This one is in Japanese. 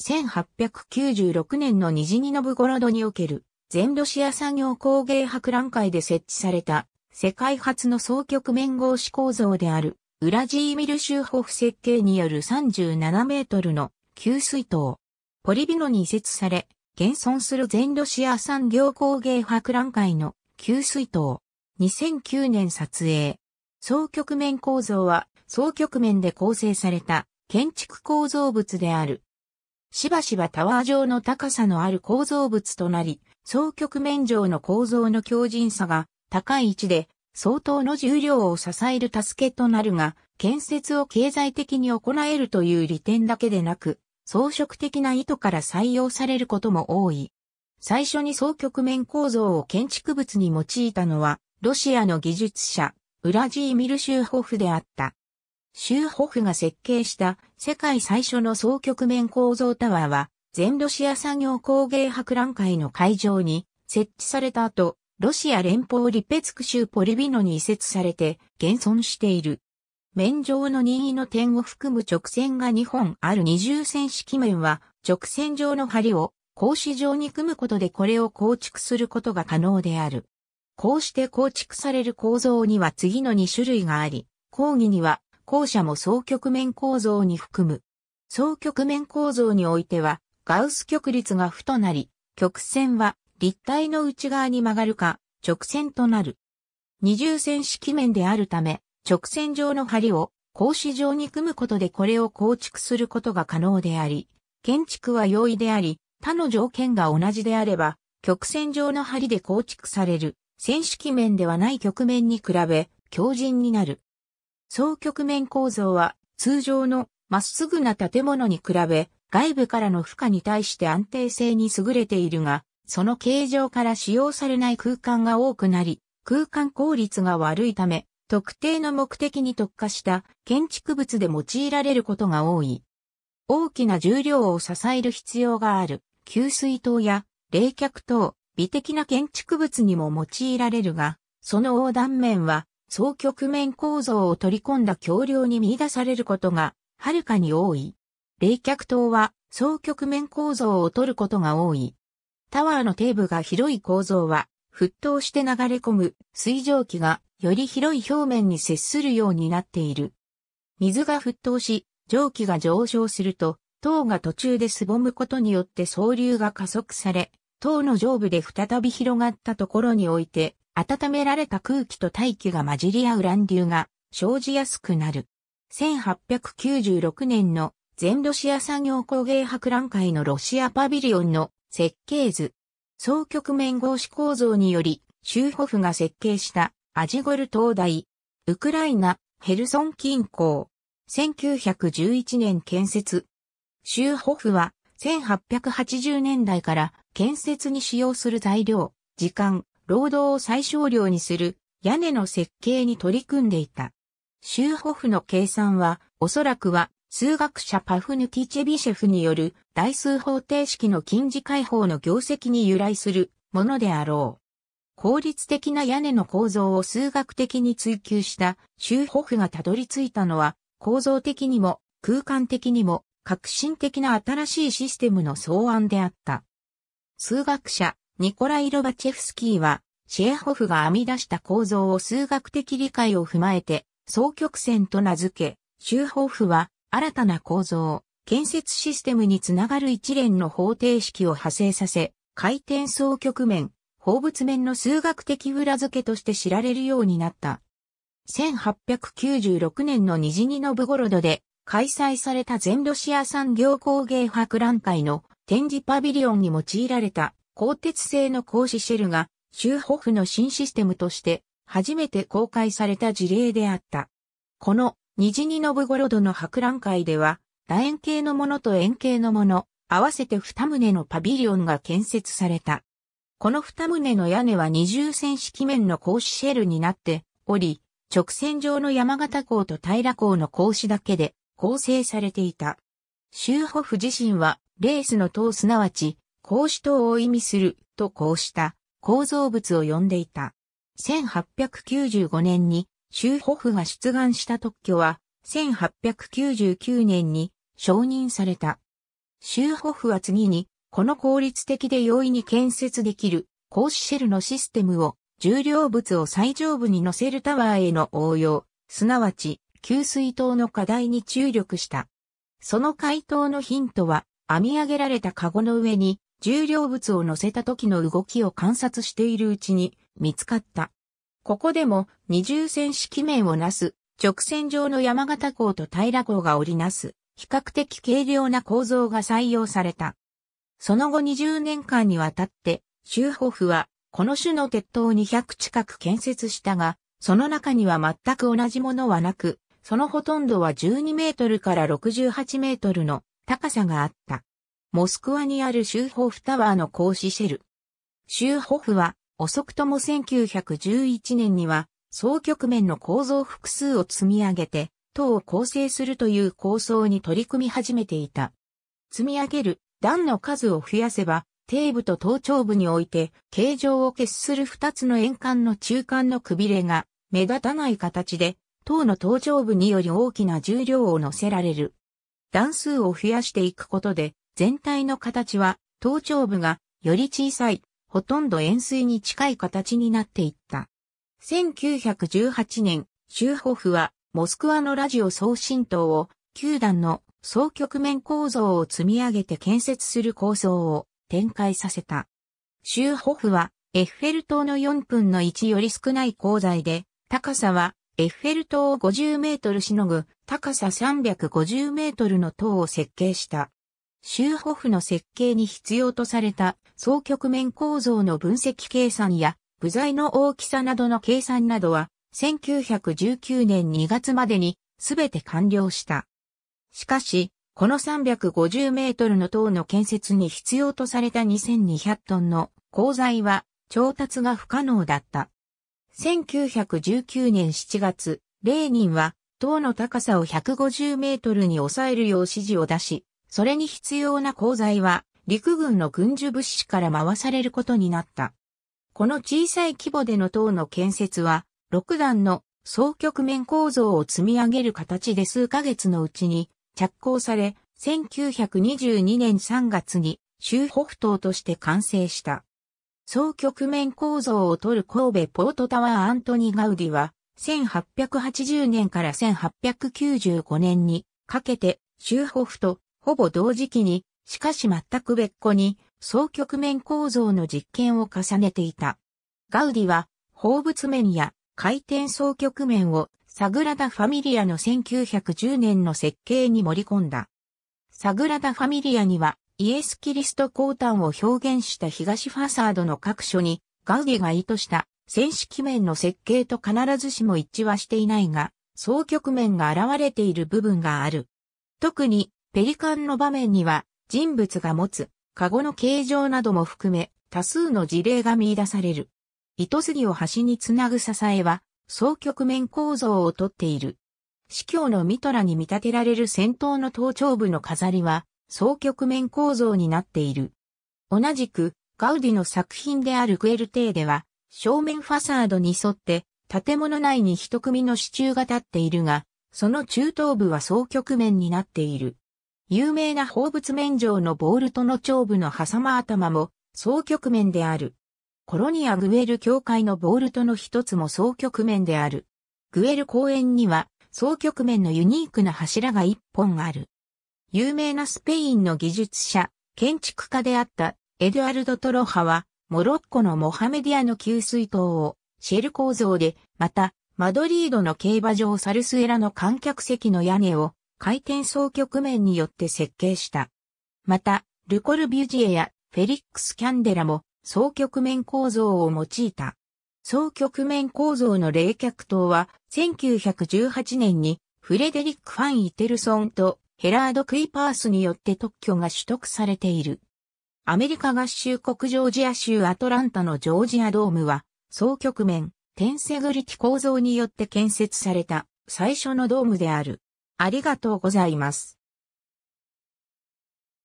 1896年の虹にのぶ。ブゴロドにおける全ロシア産業工芸博覧会で設置された世界初の双極面合子構造であるウラジーミル・シューホフ設計による37メートルの給水塔。ポリビノに移設され、現存する全ロシア産業工芸博覧会の給水塔。2009年撮影。双極面構造は双極面で構成された建築構造物である。しばしばタワー状の高さのある構造物となり、双極面上の構造の強靭さが高い位置で相当の重量を支える助けとなるが、建設を経済的に行えるという利点だけでなく、装飾的な意図から採用されることも多い。最初に双極面構造を建築物に用いたのは、ロシアの技術者、ウラジーミル・シューホフであった。シューホフが設計した世界最初の総局面構造タワーは、全ロシア産業工芸博覧会の会場に設置された後、ロシア連邦リペツク州ポリビノに移設されて現存している。面上の任意の点を含む直線が2本ある二重線式面は直線上の梁を格子状に組むことでこれを構築することが可能である。こうして構築される構造には次の2種類があり、講義には後者も双曲面構造に含む。双曲面構造においては、ガウス極率が負となり、曲線は立体の内側に曲がるか、直線となる。二重線式面であるため、直線上の梁を格子状に組むことでこれを構築することが可能であり、建築は容易であり、他の条件が同じであれば、曲線上の梁で構築される、線式面ではない局面に比べ、強靭になる。双局面構造は通常のまっすぐな建物に比べ外部からの負荷に対して安定性に優れているが、その形状から使用されない空間が多くなり、空間効率が悪いため、特定の目的に特化した建築物で用いられることが多い。大きな重量を支える必要がある給水塔や冷却塔、美的な建築物にも用いられるが、その横断面は双曲面構造を取り込んだ橋梁に見出されることが、はるかに多い。冷却塔は、双曲面構造を取ることが多い。タワーの底部が広い構造は、沸騰して流れ込む水蒸気がより広い表面に接するようになっている。水が沸騰し、蒸気が上昇すると、塔が途中ですぼむことによって総流が加速され、塔の上部で再び広がったところにおいて、温められた空気と大気が混じり合う乱流が生じやすくなる。1896年の全ロシア産業工芸博覧会のロシアパビリオンの設計図。総局面格子構造により、シューホフが設計したアジゴル灯台。ウクライナ、ヘルソン近郊。1911年建設。シューホフは1880年代から建設に使用する材料、時間、労働を最小量にする屋根の設計に取り組んでいた。シューホフの計算は、おそらくは、数学者パフヌキチェビシェフによる代数方程式の近似解放の業績に由来するものであろう。効率的な屋根の構造を数学的に追求したシューホフがたどり着いたのは、構造的にも空間的にも革新的な新しいシステムの草案であった。数学者ニコライ・ロバチェフスキーは、シェアホフが編み出した構造を数学的理解を踏まえて、双曲線と名付け、シューホフは、新たな構造、建設システムにつながる一連の方程式を派生させ、回転双曲面、放物面の数学的裏付けとして知られるようになった。1896年のニジニノブゴロドで開催された全ロシア産業工芸博覧会の展示パビリオンに用いられた鋼鉄製の格子シェルが、シューホフの新システムとして初めて公開された事例であった。このニジニノブゴロドの博覧会では、楕円形のものと円形のもの、合わせて二棟のパビリオンが建設された。この二棟の屋根は二重線式面の格子シェルになっており、直線上の山形港と平港の格子だけで構成されていた。シューホフ自身はレースの塔すなわち格子塔を意味するとこうした構造物を呼んでいた。1895年にシューホフが出願した特許は1899年に承認された。シューホフは次にこの効率的で容易に建設できる格子シェルのシステムを重量物を最上部に乗せるタワーへの応用、すなわち給水塔の課題に注力した。その回答のヒントは編み上げられたカゴの上に重量物を乗せた時の動きを観察しているうちに見つかった。ここでも二重線式面をなす直線上の山形港と平港が織りなす比較的軽量な構造が採用された。その後20年間にわたってシューホフはこの種の鉄塔200近く建設したが、その中には全く同じものはなく、そのほとんどは12メートルから68メートルの高さがあった。モスクワにあるシューホフタワーの講師シェル。シューホフは、遅くとも1911年には、総局面の構造複数を積み上げて、塔を構成するという構想に取り組み始めていた。積み上げる段の数を増やせば、底部と頭頂部において、形状を決する二つの円管の中間のくびれが、目立たない形で、塔の頭頂部により大きな重量を乗せられる。段数を増やしていくことで、全体の形は頭頂部がより小さい、ほとんど円錐に近い形になっていった。1918年、シューホフはモスクワのラジオ送信塔を球団の総局面構造を積み上げて建設する構想を展開させた。シューホフはエッフェル塔の4分の1より少ない鋼材で、高さはエッフェル塔を50メートルしのぐ高さ350メートルの塔を設計した。シューホフの設計に必要とされた総局面構造の分析計算や部材の大きさなどの計算などは1919年2月までにすべて完了した。しかし、この350メートルの塔の建設に必要とされた2200トンの鋼材は調達が不可能だった。1919年7月、レーニンは塔の高さを150メートルに抑えるよう指示を出し、それに必要な鋼材は、陸軍の軍需物資から回されることになった。この小さい規模での塔の建設は、6段の総局面構造を積み上げる形で数ヶ月のうちに着工され、1922年3月に州北東として完成した。総局面構造を取る神戸ポートタワーアントニー・ガウディは、1880年から1895年にかけて州北とほぼ同時期に、しかし全く別個に、双局面構造の実験を重ねていた。ガウディは、放物面や回転双局面を、サグラダ・ファミリアの1910年の設計に盛り込んだ。サグラダ・ファミリアには、イエス・キリスト降誕を表現した東ファサードの各所に、ガウディが意図した戦式面の設計と必ずしも一致はしていないが、双局面が現れている部分がある。特に、ペリカンの場面には、人物が持つ、カゴの形状なども含め、多数の事例が見出される。糸杉を端につなぐ支えは、双極面構造をとっている。司教のミトラに見立てられる先頭の頭頂部の飾りは、双極面構造になっている。同じく、ガウディの作品であるクエルテーでは、正面ファサードに沿って、建物内に一組の支柱が立っているが、その中頭部は双極面になっている。有名な放物面上のボールとの頂部の挟ま頭も、双局面である。コロニア・グエル教会のボールとの一つも双局面である。グエル公園には、双局面のユニークな柱が一本ある。有名なスペインの技術者、建築家であったエドアルド・トロハは、モロッコのモハメディアの給水塔をシェル構造で、また、マドリードの競馬場サルスエラの観客席の屋根を回転総局面によって設計した。また、ルコルビュジエやフェリックス・キャンデラも総局面構造を用いた。総局面構造の冷却塔は1918年にフレデリック・ファン・イテルソンとヘラード・クイパースによって特許が取得されている。アメリカ合衆国ジョージア州アトランタのジョージアドームは総局面、テンセグリティ構造によって建設された最初のドームである。ありがとうございます。